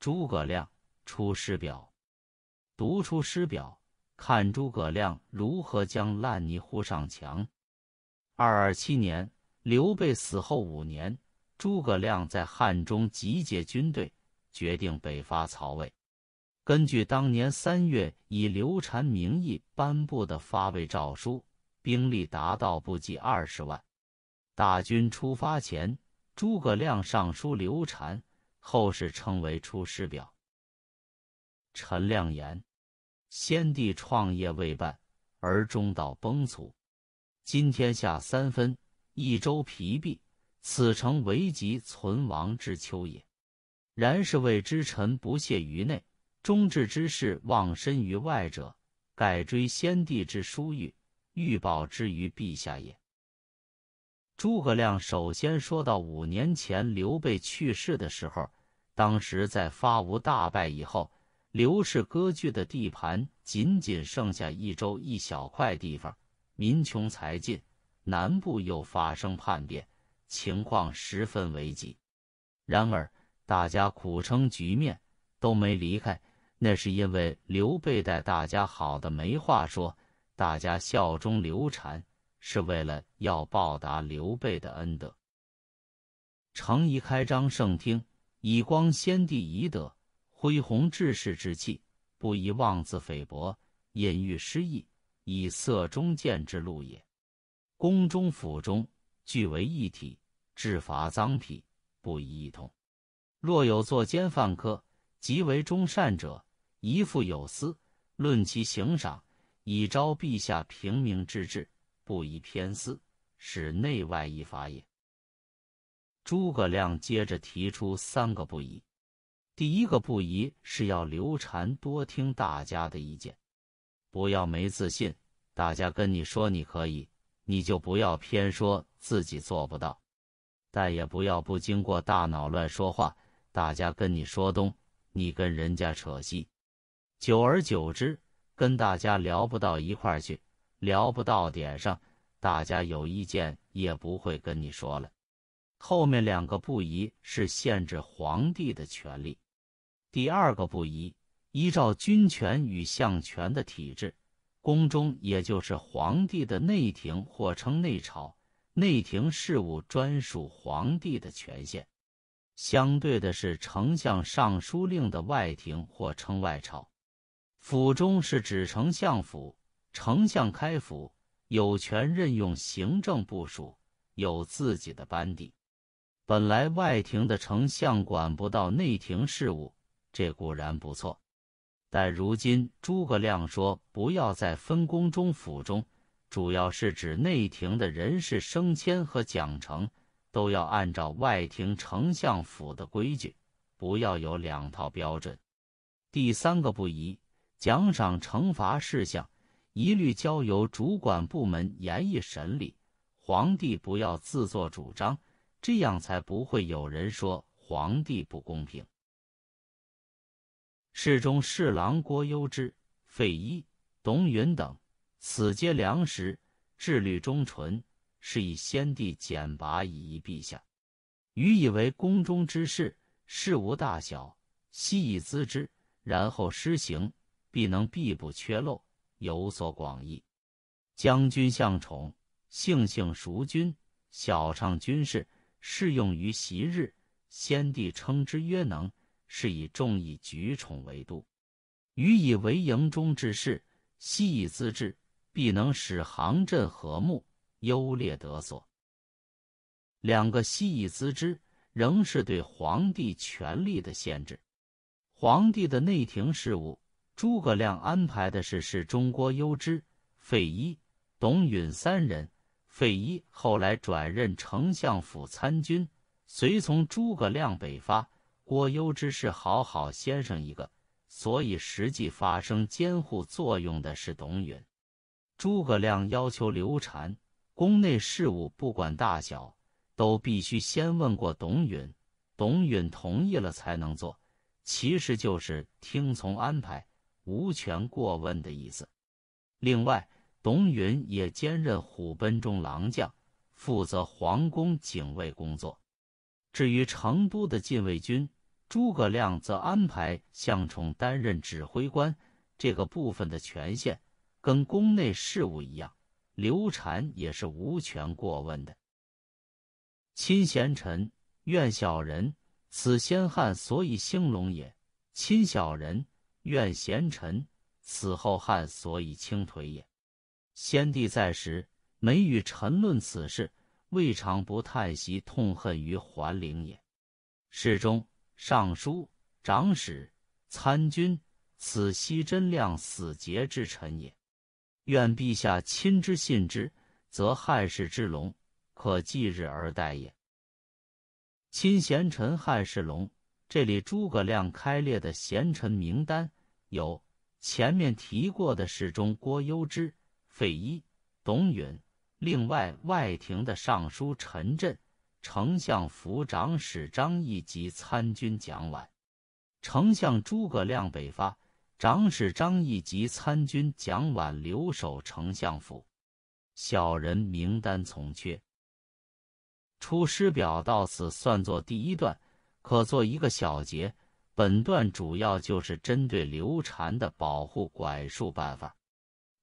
诸葛亮《出师表》，读《出师表》，看诸葛亮如何将烂泥糊上墙。二二七年，刘备死后五年，诸葛亮在汉中集结军队，决定北伐曹魏。根据当年三月以刘禅名义颁布的发魏诏书，兵力达到不及二十万。大军出发前，诸葛亮上书刘禅。后世称为《出师表》。陈亮言：“先帝创业未半而中道崩殂，今天下三分，益州疲弊，此诚危急存亡之秋也。然侍卫之臣不屑于内，忠志之士忘身于外者，盖追先帝之殊遇，欲报之于陛下也。”诸葛亮首先说到五年前刘备去世的时候，当时在发吴大败以后，刘氏割据的地盘仅仅剩下一州一小块地方，民穷财尽，南部又发生叛变，情况十分危急。然而大家苦撑局面都没离开，那是因为刘备待大家好的没话说，大家效忠刘禅。是为了要报答刘备的恩德。诚宜开张圣听，以光先帝遗德，恢弘志士之气，不宜妄自菲薄，隐喻失意，以色中见之路也。宫中府中，俱为一体，制罚赃否，不宜异同。若有作奸犯科即为忠善者，宜复有司论其刑赏，以昭陛下平明之志。不宜偏私，是内外一法也。诸葛亮接着提出三个不宜：第一个不宜是要刘禅多听大家的意见，不要没自信，大家跟你说你可以，你就不要偏说自己做不到；但也不要不经过大脑乱说话，大家跟你说东，你跟人家扯西，久而久之，跟大家聊不到一块去。聊不到点上，大家有意见也不会跟你说了。后面两个不宜是限制皇帝的权利，第二个不宜，依照军权与相权的体制，宫中也就是皇帝的内廷，或称内朝，内廷事务专属皇帝的权限。相对的是丞相、尚书令的外廷，或称外朝。府中是指丞相府。丞相开府有权任用行政部署，有自己的班底。本来外廷的丞相管不到内廷事务，这固然不错，但如今诸葛亮说不要在分宫中府中，主要是指内廷的人事升迁和奖惩都要按照外廷丞相府的规矩，不要有两套标准。第三个不宜奖赏惩罚事项。一律交由主管部门严厉审理，皇帝不要自作主张，这样才不会有人说皇帝不公平。侍中侍郎郭攸之、费祎、董允等，此皆良实，志虑忠纯，是以先帝简拔以遗陛下。愚以为宫中之事，事无大小，悉以咨之，然后施行，必能必不缺漏。有所广益。将军相宠，性性熟君，小畅军事，适用于袭日。先帝称之曰能，是以重以举宠为度，予以为营中之事，悉以自治，必能使行阵和睦，优劣得所。两个悉以自之，仍是对皇帝权力的限制，皇帝的内廷事务。诸葛亮安排的是是郭攸之、费祎、董允三人。费祎后来转任丞相府参军，随从诸葛亮北伐。郭攸之是好好先生一个，所以实际发生监护作用的是董允。诸葛亮要求刘禅，宫内事务不管大小，都必须先问过董允，董允同意了才能做，其实就是听从安排。无权过问的意思。另外，董允也兼任虎贲中郎将，负责皇宫警卫工作。至于成都的禁卫军，诸葛亮则安排向宠担任指挥官。这个部分的权限跟宫内事务一样，刘禅也是无权过问的。亲贤臣，怨小人，此先汉所以兴隆也；亲小人，愿贤臣，此后汉所以倾颓也。先帝在时，每与臣论此事，未尝不叹息痛恨于桓灵也。侍中、尚书、长史、参军，此悉真亮死节之臣也。愿陛下亲之信之，则汉室之隆，可继日而待也。亲贤臣，汉室隆。这里诸葛亮开列的贤臣名单。有前面提过的事中郭攸之、费祎、董允，另外外廷的尚书陈震、丞相府长史张毅及参军蒋琬，丞相诸葛亮北伐，长史张毅及参军蒋琬留守丞相府，小人名单从缺。出师表到此算作第一段，可做一个小结。本段主要就是针对刘禅的保护管束办法。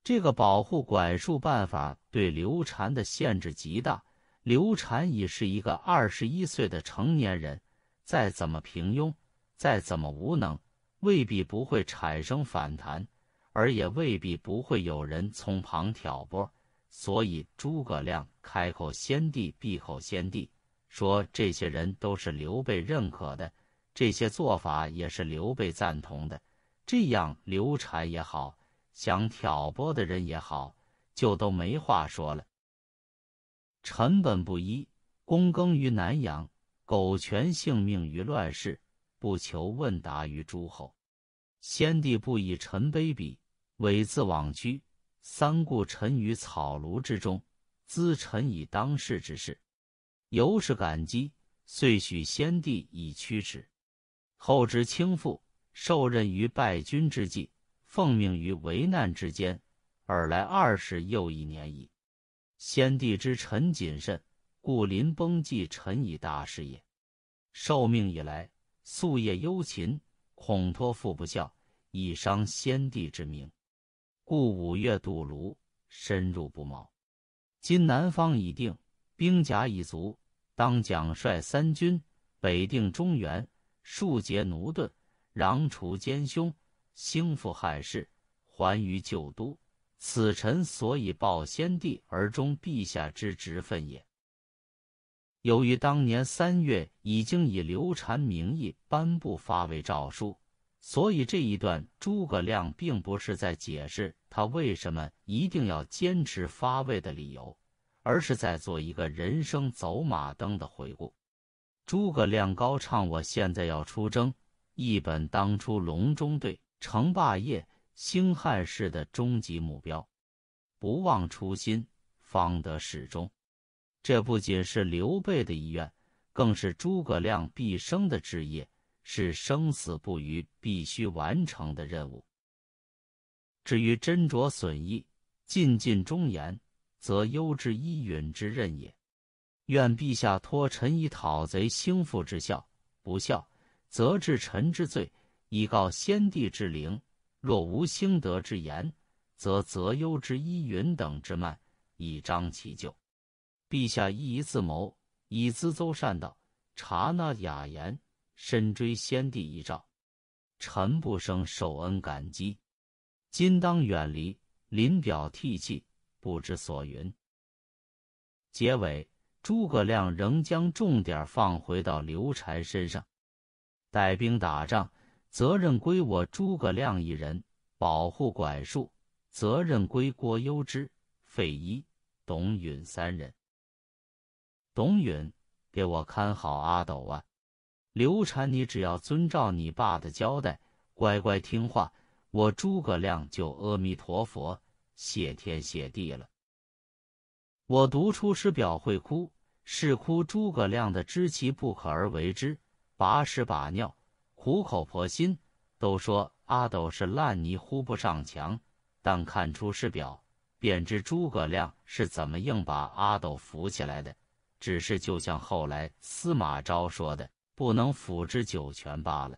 这个保护管束办法对刘禅的限制极大。刘禅已是一个二十一岁的成年人，再怎么平庸，再怎么无能，未必不会产生反弹，而也未必不会有人从旁挑拨。所以诸葛亮开口先帝，闭口先帝，说这些人都是刘备认可的。这些做法也是刘备赞同的，这样刘禅也好，想挑拨的人也好，就都没话说了。臣本不衣，躬耕于南阳，苟全性命于乱世，不求问答于诸侯。先帝不以臣卑鄙，猥自枉屈，三顾臣于草庐之中，咨臣以当世之事，由是感激，遂许先帝以驱驰。后知卿父，受任于败军之际，奉命于危难之间，尔来二十又一年矣。先帝之臣谨慎，故临崩寄臣以大事也。受命以来，夙夜忧勤，恐托付不效，以伤先帝之名，故五月渡泸，深入不毛。今南方已定，兵甲已足，当奖率三军，北定中原。庶竭驽钝，攘除奸凶，兴复汉室，还于旧都。此臣所以报先帝而忠陛下之职分也。由于当年三月已经以刘禅名义颁布发位诏书，所以这一段诸葛亮并不是在解释他为什么一定要坚持发位的理由，而是在做一个人生走马灯的回顾。诸葛亮高唱：“我现在要出征，一本当初隆中对，成霸业，兴汉室的终极目标。不忘初心，方得始终。这不仅是刘备的遗愿，更是诸葛亮毕生的志业，是生死不渝必须完成的任务。至于斟酌损益，尽尽忠言，则忧之伊允之任也。”愿陛下托臣以讨贼兴复之效，不效，则治臣之罪，以告先帝之灵。若无兴德之言，则择忧之、祎、云等之慢，以彰其咎。陛下亦宜自谋，以咨邹善道，察纳雅言，深追先帝遗诏。臣不生受恩感激。今当远离，临表涕泣，不知所云。结尾。诸葛亮仍将重点放回到刘禅身上，带兵打仗责任归我诸葛亮一人，保护管束责任归郭攸之、费祎、董允三人。董允，给我看好阿斗啊！刘禅，你只要遵照你爸的交代，乖乖听话，我诸葛亮就阿弥陀佛，谢天谢地了。我读出师表会哭。是哭诸葛亮的知其不可而为之，把屎把尿，苦口婆心。都说阿斗是烂泥糊不上墙，但看出师表，便知诸葛亮是怎么硬把阿斗扶起来的。只是就像后来司马昭说的，不能辅之九泉罢了。